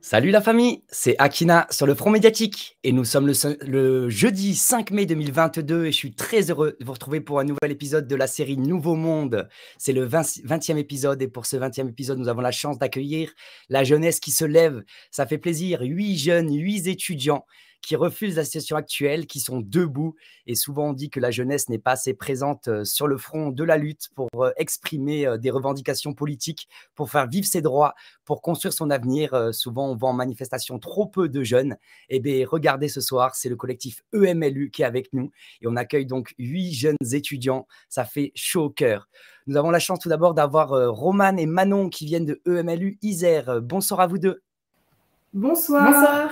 Salut la famille, c'est Akina sur le front médiatique et nous sommes le, jeudi 5 mai 2022 et je suis très heureux de vous retrouver pour un nouvel épisode de la série Nouveau Monde. C'est le 20, e épisode et pour ce 20e épisode, nous avons la chance d'accueillir la jeunesse qui se lève. Ça fait plaisir, 8 jeunes, 8 étudiants qui refusent la situation actuelle, qui sont debout. Et souvent, on dit que la jeunesse n'est pas assez présente euh, sur le front de la lutte pour euh, exprimer euh, des revendications politiques, pour faire vivre ses droits, pour construire son avenir. Souvent, on voit en manifestation trop peu de jeunes. Eh bien, regardez ce soir, c'est le collectif EMLU qui est avec nous. Et on accueille donc huit jeunes étudiants. Ça fait chaud au cœur. Nous avons la chance tout d'abord d'avoir Roman et Manon qui viennent de EMLU Isère. Bonsoir à vous deux. Bonsoir.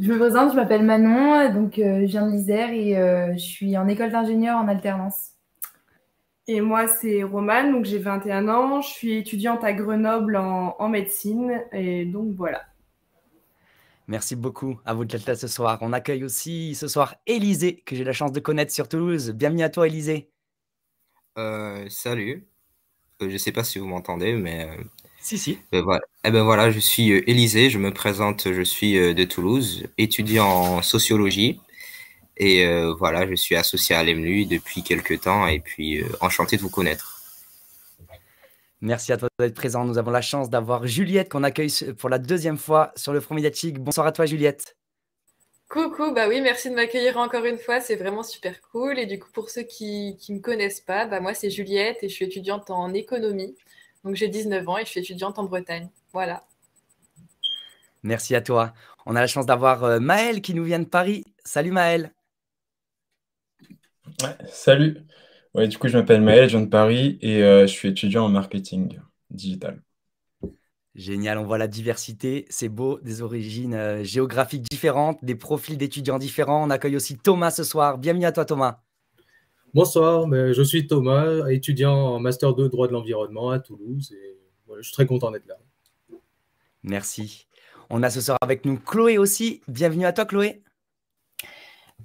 Je me présente, je m'appelle Manon, donc euh, je viens de l'Isère et euh, je suis en école d'ingénieur en alternance. Et moi, c'est Romane, donc j'ai 21 ans, je suis étudiante à Grenoble en, médecine et donc voilà. Merci beaucoup à vous de ce soir. On accueille aussi ce soir Élisée, que j'ai la chance de connaître sur Toulouse. Bienvenue à toi, Élisée. Euh, salut. je ne sais pas si vous m'entendez, mais si, si. Ben eh ben voilà, je suis euh, Élisée, je me présente, je suis euh, de Toulouse, étudiant en sociologie. Et euh, voilà, je suis associé à l'EMLU depuis quelques temps et puis enchanté de vous connaître. Merci à toi d'être présent. Nous avons la chance d'avoir Juliette qu'on accueille pour la deuxième fois sur le Front médiatique. Bonsoir à toi Juliette. Coucou, bah oui, merci de m'accueillir encore une fois, c'est vraiment super cool. Et du coup, pour ceux qui ne me connaissent pas, bah moi c'est Juliette et je suis étudiante en économie. Donc j'ai 19 ans et je suis étudiante en Bretagne. Voilà. Merci à toi. On a la chance d'avoir euh, Maël qui nous vient de Paris. Salut Maël. salut. Ouais, du coup, je m'appelle Maël, je viens de Paris et euh, je suis étudiant en marketing digital. Génial, on voit la diversité, c'est beau, des origines euh, géographiques différentes, des profils d'étudiants différents. On accueille aussi Thomas ce soir. Bienvenue à toi Thomas. Bonsoir, ben, je suis Thomas, étudiant en Master 2 Droit de l'Environnement à Toulouse et je suis très content d'être là. Merci. On a ce soir avec nous Chloé aussi. Bienvenue à toi Chloé.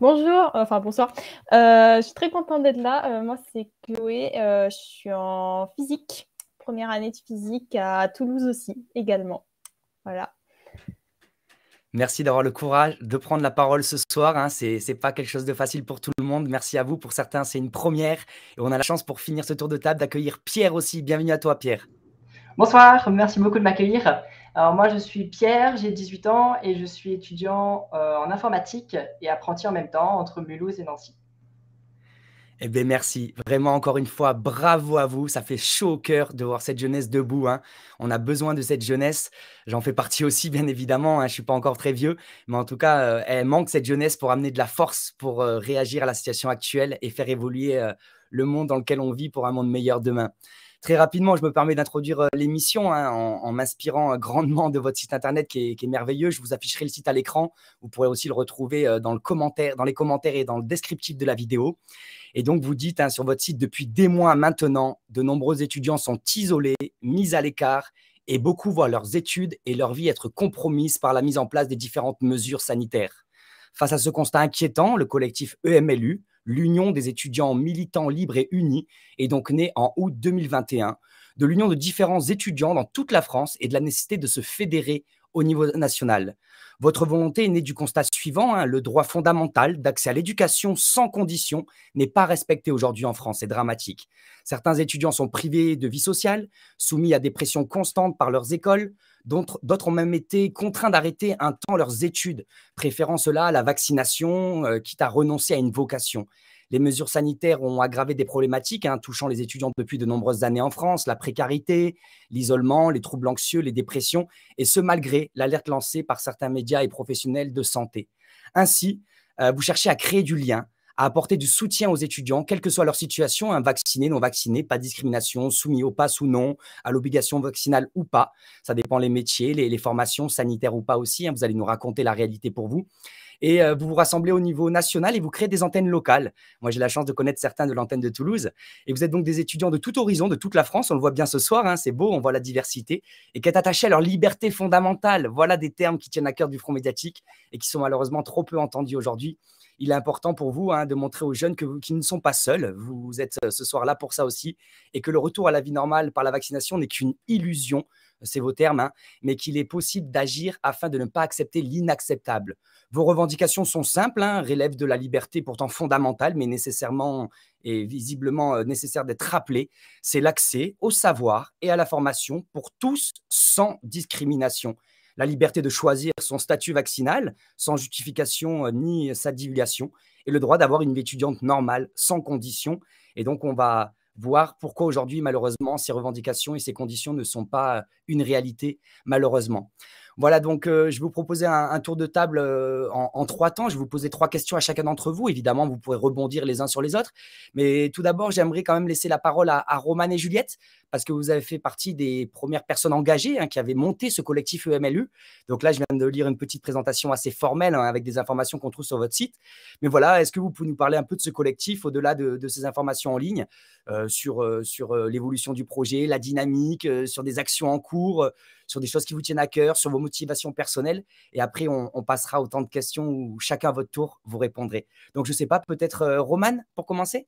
Bonjour, enfin bonsoir. Euh, je suis très content d'être là. Euh, moi c'est Chloé, euh, je suis en physique, première année de physique à Toulouse aussi également. Voilà. Merci d'avoir le courage de prendre la parole ce soir. Hein. Ce n'est pas quelque chose de facile pour tout le monde. Merci à vous. Pour certains, c'est une première. Et on a la chance pour finir ce tour de table d'accueillir Pierre aussi. Bienvenue à toi, Pierre. Bonsoir, merci beaucoup de m'accueillir. Alors moi, je suis Pierre, j'ai 18 ans et je suis étudiant euh, en informatique et apprenti en même temps entre Mulhouse et Nancy. Eh ben, merci. Vraiment, encore une fois, bravo à vous. Ça fait chaud au cœur de voir cette jeunesse debout. Hein. On a besoin de cette jeunesse. J'en fais partie aussi, bien évidemment. Hein. Je ne suis pas encore très vieux. Mais en tout cas, euh, elle manque cette jeunesse pour amener de la force, pour euh, réagir à la situation actuelle et faire évoluer euh, le monde dans lequel on vit pour un monde meilleur demain. Très rapidement, je me permets d'introduire euh, l'émission hein, en, m'inspirant euh, grandement de votre site internet qui est, merveilleux. Je vous afficherai le site à l'écran. Vous pourrez aussi le retrouver euh, dans, le dans les commentaires et dans le descriptif de la vidéo. Et donc, vous dites hein, sur votre site, depuis des mois maintenant, de nombreux étudiants sont isolés, mis à l'écart et beaucoup voient leurs études et leur vie être compromises par la mise en place des différentes mesures sanitaires. Face à ce constat inquiétant, le collectif EMLU l'Union des étudiants militants libres et unis, est donc née en août 2021 de l'union de différents étudiants dans toute la France et de la nécessité de se fédérer au niveau national. Votre volonté est née du constat suivant, hein, le droit fondamental d'accès à l'éducation sans condition n'est pas respecté aujourd'hui en France, c'est dramatique. Certains étudiants sont privés de vie sociale, soumis à des pressions constantes par leurs écoles, D'autres ont même été contraints d'arrêter un temps leurs études, préférant cela à la vaccination, euh, quitte à renoncer à une vocation. Les mesures sanitaires ont aggravé des problématiques hein, touchant les étudiants depuis de nombreuses années en France, la précarité, l'isolement, les troubles anxieux, les dépressions, et ce malgré l'alerte lancée par certains médias et professionnels de santé. Ainsi, euh, vous cherchez à créer du lien, à apporter du soutien aux étudiants, quelle que soit leur situation, hein, vaccinés, non vaccinés, pas de discrimination, soumis au pass ou non, à l'obligation vaccinale ou pas. Ça dépend les métiers, les, formations sanitaires ou pas aussi. Hein. vous allez nous raconter la réalité pour vous et euh, vous vous rassemblez au niveau national et vous créez des antennes locales. Moi, j'ai la chance de connaître certains de l'antenne de Toulouse. Et vous êtes donc des étudiants de tout horizon, de toute la France. On le voit bien ce soir, hein, c'est beau, on voit la diversité et qui est attachée à leur liberté fondamentale. Voilà des termes qui tiennent à cœur du front médiatique et qui sont malheureusement trop peu entendus aujourd'hui il est important pour vous hein, de montrer aux jeunes qu'ils ne sont pas seuls. Vous êtes euh, ce soir là pour ça aussi, et que le retour à la vie normale par la vaccination n'est qu'une illusion c'est vos termes, hein, mais qu'il est possible d'agir afin de ne pas accepter l'inacceptable. Vos revendications sont simples, hein, relèvent de la liberté pourtant fondamentale, mais nécessairement et visiblement euh, nécessaire d'être rappelée. C'est l'accès au savoir et à la formation pour tous sans discrimination la liberté de choisir son statut vaccinal sans justification euh, ni sa divulgation et le droit d'avoir une vie étudiante normale sans condition. Et donc, on va voir pourquoi aujourd'hui, malheureusement, ces revendications et ces conditions ne sont pas euh, une réalité, malheureusement. Voilà, donc euh, je vais vous proposer un, tour de table euh, en, trois temps. Je vous poser trois questions à chacun d'entre vous. Évidemment, vous pourrez rebondir les uns sur les autres. Mais tout d'abord, j'aimerais quand même laisser la parole à, Roman et Juliette, parce que vous avez fait partie des premières personnes engagées hein, qui avaient monté ce collectif EMLU. Donc là, je viens de lire une petite présentation assez formelle hein, avec des informations qu'on trouve sur votre site. Mais voilà, est-ce que vous pouvez nous parler un peu de ce collectif au-delà de, ces informations en ligne euh, sur, sur l'évolution du projet, la dynamique, sur des actions en cours, sur des choses qui vous tiennent à cœur, sur vos motivation personnelle Et après, on, passera autant de questions où chacun à votre tour vous répondrez. Donc, je ne sais pas, peut-être euh, Roman pour commencer